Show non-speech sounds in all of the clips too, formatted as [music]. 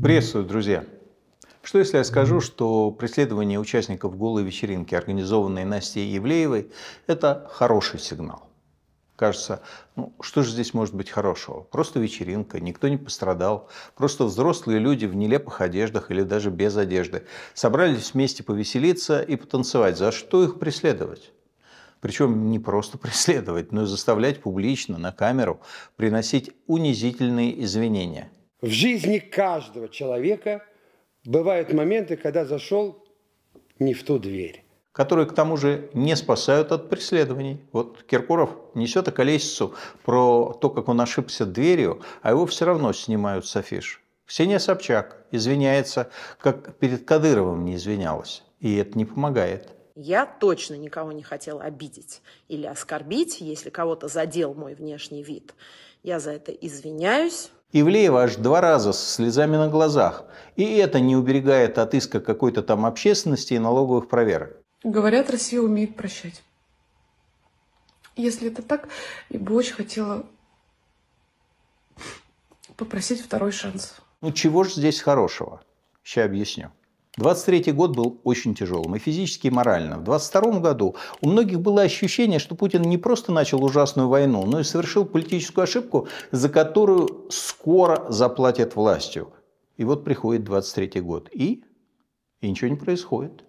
Приветствую, друзья. Что если я скажу, что преследование участников голой вечеринки, организованной Настей Евлеевой, это хороший сигнал? Кажется, ну что же здесь может быть хорошего? Просто вечеринка, никто не пострадал. Просто взрослые люди в нелепых одеждах или даже без одежды собрались вместе повеселиться и потанцевать. За что их преследовать? Причем не просто [laughs] преследовать, но и заставлять публично, на камеру, приносить унизительные извинения – в жизни каждого человека бывают моменты, когда зашел не в ту дверь. Которые, к тому же, не спасают от преследований. Вот Киркоров несет околесицу про то, как он ошибся дверью, а его все равно снимают с афиш. Ксения Собчак извиняется, как перед Кадыровым не извинялась. И это не помогает. Я точно никого не хотела обидеть или оскорбить, если кого-то задел мой внешний вид. Я за это извиняюсь, Ивлеева аж два раза со слезами на глазах. И это не уберегает от иска какой-то там общественности и налоговых проверок. Говорят, Россия умеет прощать. Если это так, я бы очень хотела попросить второй шанс. Ну чего же здесь хорошего? Сейчас объясню. 23 год был очень тяжелым и физически, и морально. В 22 году у многих было ощущение, что Путин не просто начал ужасную войну, но и совершил политическую ошибку, за которую скоро заплатят властью. И вот приходит 23 год, и, и ничего не происходит.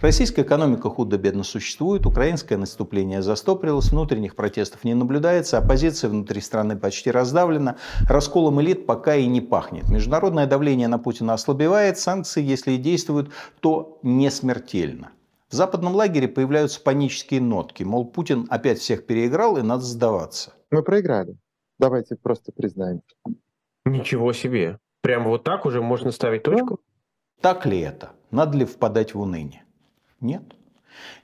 Российская экономика худо-бедно существует, украинское наступление застопорилось, внутренних протестов не наблюдается, оппозиция внутри страны почти раздавлена, расколом элит пока и не пахнет. Международное давление на Путина ослабевает, санкции, если и действуют, то не смертельно. В западном лагере появляются панические нотки, мол, Путин опять всех переиграл и надо сдаваться. Мы проиграли. Давайте просто признаем. Ничего себе. Прям вот так уже можно ставить точку? Так ли это? Надо ли впадать в уныние? Нет.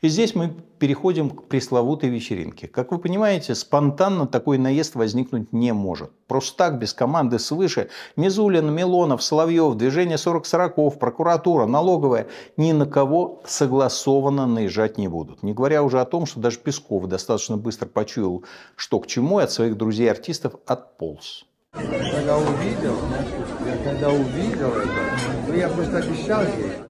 И здесь мы переходим к пресловутой вечеринке. Как вы понимаете, спонтанно такой наезд возникнуть не может. Просто так, без команды свыше, Мизулин, Милонов, Соловьев, Движение 40 40 прокуратура, налоговая, ни на кого согласованно наезжать не будут. Не говоря уже о том, что даже Песков достаточно быстро почуял, что к чему, и от своих друзей-артистов отполз. Ну,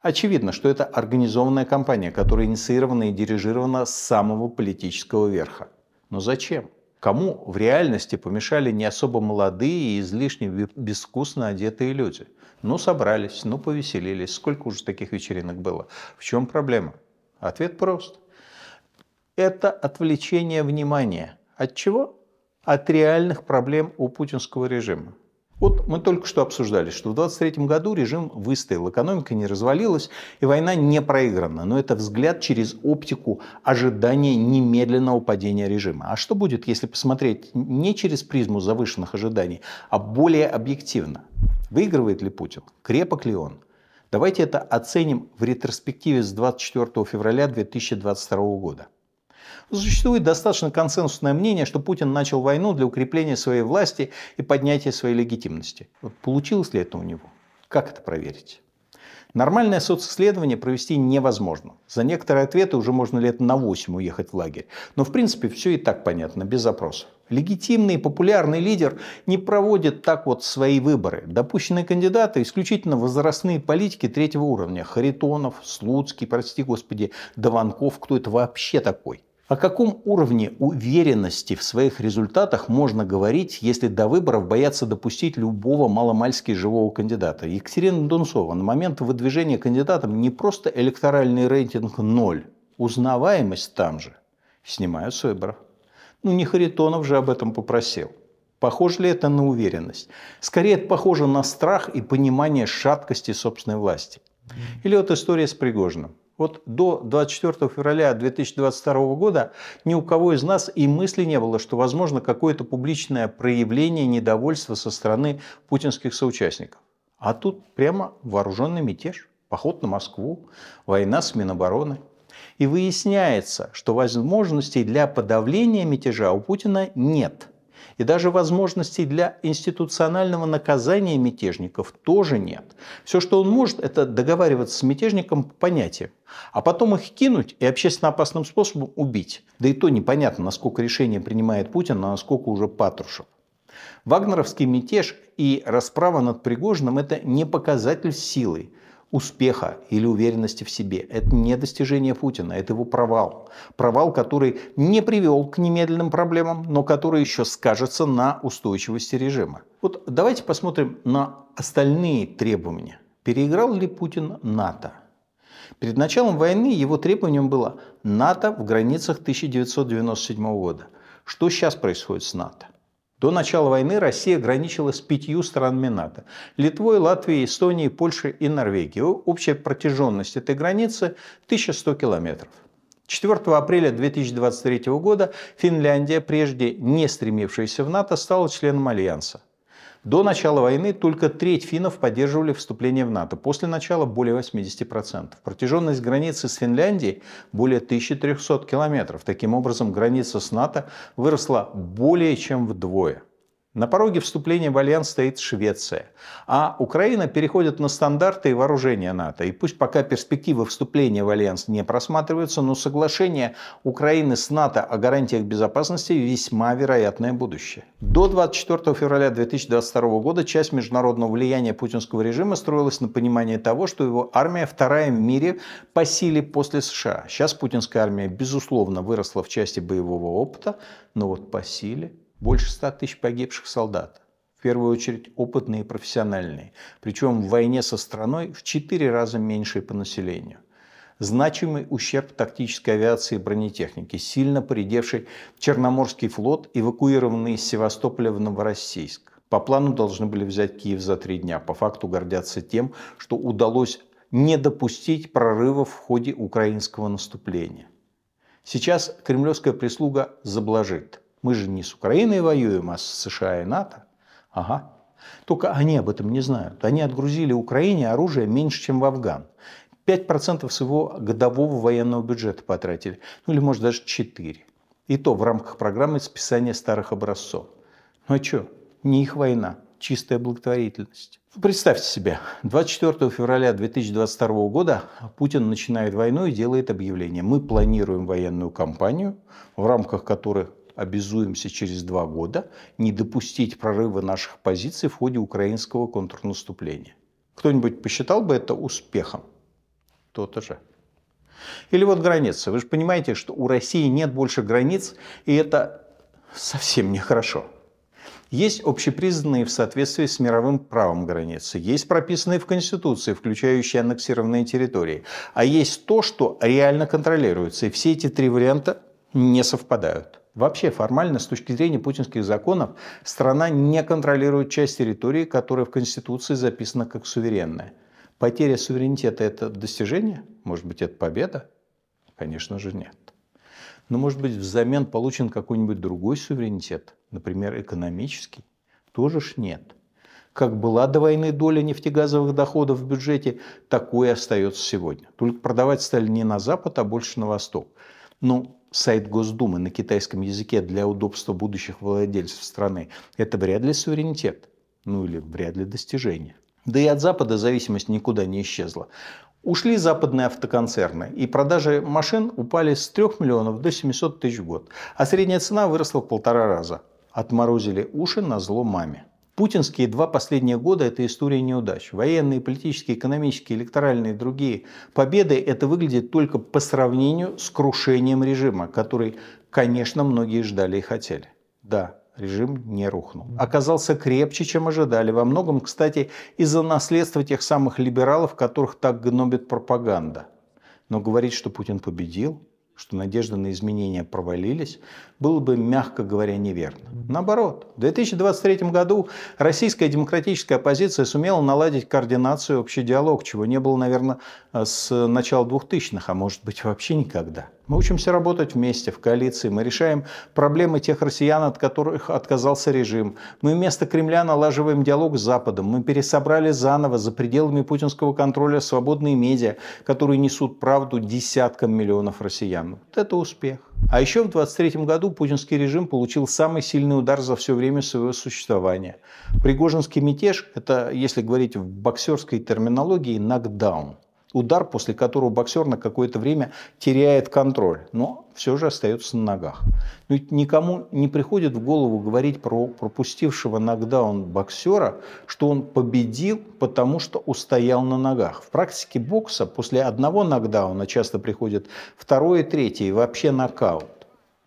Очевидно, что это организованная кампания, которая инициирована и дирижирована с самого политического верха. Но зачем? Кому в реальности помешали не особо молодые и излишне безвкусно одетые люди? Ну, собрались, ну, повеселились. Сколько уже таких вечеринок было? В чем проблема? Ответ прост. Это отвлечение внимания. От чего? от реальных проблем у путинского режима. Вот мы только что обсуждали, что в 23 году режим выстоял, экономика не развалилась и война не проиграна. Но это взгляд через оптику ожидания немедленного падения режима. А что будет, если посмотреть не через призму завышенных ожиданий, а более объективно? Выигрывает ли Путин? Крепок ли он? Давайте это оценим в ретроспективе с 24 февраля 2022 года. Существует достаточно консенсусное мнение, что Путин начал войну для укрепления своей власти и поднятия своей легитимности. Вот получилось ли это у него? Как это проверить? Нормальное социсследование провести невозможно. За некоторые ответы уже можно лет на 8 уехать в лагерь. Но в принципе все и так понятно, без запросов. Легитимный и популярный лидер не проводит так вот свои выборы. Допущенные кандидаты исключительно возрастные политики третьего уровня. Харитонов, Слуцкий, прости господи, Даванков, Кто это вообще такой? О каком уровне уверенности в своих результатах можно говорить, если до выборов боятся допустить любого маломальски живого кандидата? Екатерина Дунцова на момент выдвижения кандидатом не просто электоральный рейтинг ноль, узнаваемость там же. Снимают с выборов. Ну, не Харитонов же об этом попросил. Похоже ли это на уверенность? Скорее, это похоже на страх и понимание шаткости собственной власти. Или вот история с Пригожиным. Вот до 24 февраля 2022 года ни у кого из нас и мысли не было, что возможно какое-то публичное проявление недовольства со стороны путинских соучастников. А тут прямо вооруженный мятеж, поход на Москву, война с Минобороны. И выясняется, что возможностей для подавления мятежа у Путина нет – и даже возможностей для институционального наказания мятежников тоже нет. Все, что он может, это договариваться с мятежником по понятиям, а потом их кинуть и общественно опасным способом убить. Да и то непонятно, насколько решение принимает Путин, а насколько уже Патрушев. Вагнеровский мятеж и расправа над Пригожиным – это не показатель силы, успеха или уверенности в себе. Это не достижение Путина, это его провал. Провал, который не привел к немедленным проблемам, но который еще скажется на устойчивости режима. Вот давайте посмотрим на остальные требования. Переиграл ли Путин НАТО? Перед началом войны его требованием было НАТО в границах 1997 года. Что сейчас происходит с НАТО? До начала войны Россия граничила с пятью странами НАТО – Литвой, Латвией, Эстонией, Польшей и Норвегией. Общая протяженность этой границы – 1100 километров. 4 апреля 2023 года Финляндия, прежде не стремившаяся в НАТО, стала членом Альянса – до начала войны только треть финнов поддерживали вступление в НАТО, после начала более 80%. Протяженность границы с Финляндией более 1300 километров. Таким образом, граница с НАТО выросла более чем вдвое. На пороге вступления в альянс стоит Швеция, а Украина переходит на стандарты и вооружения НАТО. И пусть пока перспективы вступления в альянс не просматриваются, но соглашение Украины с НАТО о гарантиях безопасности весьма вероятное будущее. До 24 февраля 2022 года часть международного влияния путинского режима строилась на понимании того, что его армия вторая в мире по силе после США. Сейчас путинская армия, безусловно, выросла в части боевого опыта, но вот по силе больше 100 тысяч погибших солдат. В первую очередь опытные и профессиональные. Причем в войне со страной в 4 раза меньше по населению. Значимый ущерб тактической авиации и бронетехники, сильно поредевший Черноморский флот, эвакуированный из Севастополя в Новороссийск. По плану должны были взять Киев за три дня. По факту гордятся тем, что удалось не допустить прорыва в ходе украинского наступления. Сейчас кремлевская прислуга заблажит. Мы же не с Украиной воюем, а с США и НАТО. Ага. Только они об этом не знают. Они отгрузили Украине оружие меньше, чем в Афган. 5% своего годового военного бюджета потратили. Ну или может даже 4%. И то в рамках программы списания старых образцов. Ну а что? Не их война, чистая благотворительность. Представьте себе, 24 февраля 2022 года Путин начинает войну и делает объявление. Мы планируем военную кампанию, в рамках которой обязуемся через два года не допустить прорыва наших позиций в ходе украинского контрнаступления. Кто-нибудь посчитал бы это успехом? То-то же. Или вот границы. Вы же понимаете, что у России нет больше границ, и это совсем нехорошо. Есть общепризнанные в соответствии с мировым правом границы, есть прописанные в Конституции, включающие аннексированные территории, а есть то, что реально контролируется, и все эти три варианта не совпадают. Вообще формально, с точки зрения путинских законов, страна не контролирует часть территории, которая в Конституции записана как суверенная. Потеря суверенитета – это достижение? Может быть, это победа? Конечно же, нет. Но, может быть, взамен получен какой-нибудь другой суверенитет, например, экономический? Тоже ж нет. Как была до войны доля нефтегазовых доходов в бюджете, такой остается сегодня. Только продавать стали не на Запад, а больше на Восток. Но ну, сайт Госдумы на китайском языке для удобства будущих владельцев страны, это вряд ли суверенитет, ну или вряд ли достижение. Да и от Запада зависимость никуда не исчезла. Ушли западные автоконцерны, и продажи машин упали с 3 миллионов до 700 тысяч в год, а средняя цена выросла в полтора раза. Отморозили уши на зло маме. Путинские два последних года – это история неудач. Военные, политические, экономические, электоральные и другие победы – это выглядит только по сравнению с крушением режима, который, конечно, многие ждали и хотели. Да, режим не рухнул. Оказался крепче, чем ожидали. Во многом, кстати, из-за наследства тех самых либералов, которых так гнобит пропаганда. Но говорить, что Путин победил, что надежды на изменения провалились, было бы, мягко говоря, неверно. Наоборот, в 2023 году российская демократическая оппозиция сумела наладить координацию и общий диалог, чего не было, наверное, с начала 2000-х, а может быть вообще никогда. Мы учимся работать вместе, в коалиции. Мы решаем проблемы тех россиян, от которых отказался режим. Мы вместо Кремля налаживаем диалог с Западом. Мы пересобрали заново за пределами путинского контроля свободные медиа, которые несут правду десяткам миллионов россиян. Вот это успех. А еще в 23 году путинский режим получил самый сильный удар за все время своего существования. Пригожинский мятеж – это, если говорить в боксерской терминологии, нокдаун удар, после которого боксер на какое-то время теряет контроль, но все же остается на ногах. Но ну, ведь никому не приходит в голову говорить про пропустившего нокдаун боксера, что он победил, потому что устоял на ногах. В практике бокса после одного нокдауна часто приходит второе, третье и вообще нокаут.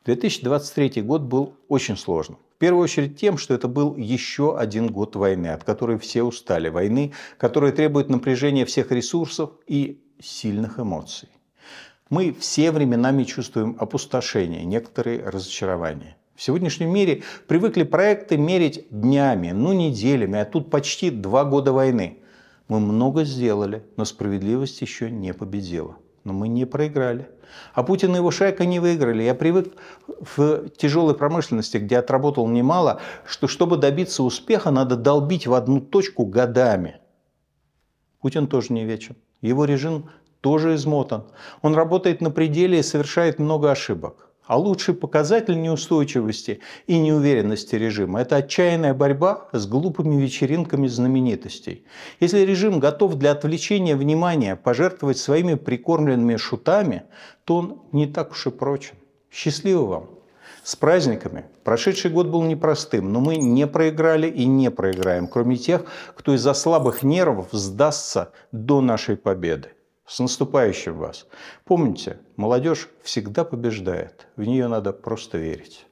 2023 год был очень сложным. В первую очередь тем, что это был еще один год войны, от которой все устали. Войны, которая требует напряжения всех ресурсов и сильных эмоций. Мы все временами чувствуем опустошение, некоторые разочарования. В сегодняшнем мире привыкли проекты мерить днями, ну неделями, а тут почти два года войны. Мы много сделали, но справедливость еще не победила. Но мы не проиграли. А Путин и его шайка не выиграли. Я привык в тяжелой промышленности, где отработал немало, что чтобы добиться успеха, надо долбить в одну точку годами. Путин тоже не вечен. Его режим тоже измотан. Он работает на пределе и совершает много ошибок. А лучший показатель неустойчивости и неуверенности режима – это отчаянная борьба с глупыми вечеринками знаменитостей. Если режим готов для отвлечения внимания пожертвовать своими прикормленными шутами, то он не так уж и прочен. Счастливо вам! С праздниками! Прошедший год был непростым, но мы не проиграли и не проиграем, кроме тех, кто из-за слабых нервов сдастся до нашей победы. С наступающим вас! Помните, молодежь всегда побеждает, в нее надо просто верить.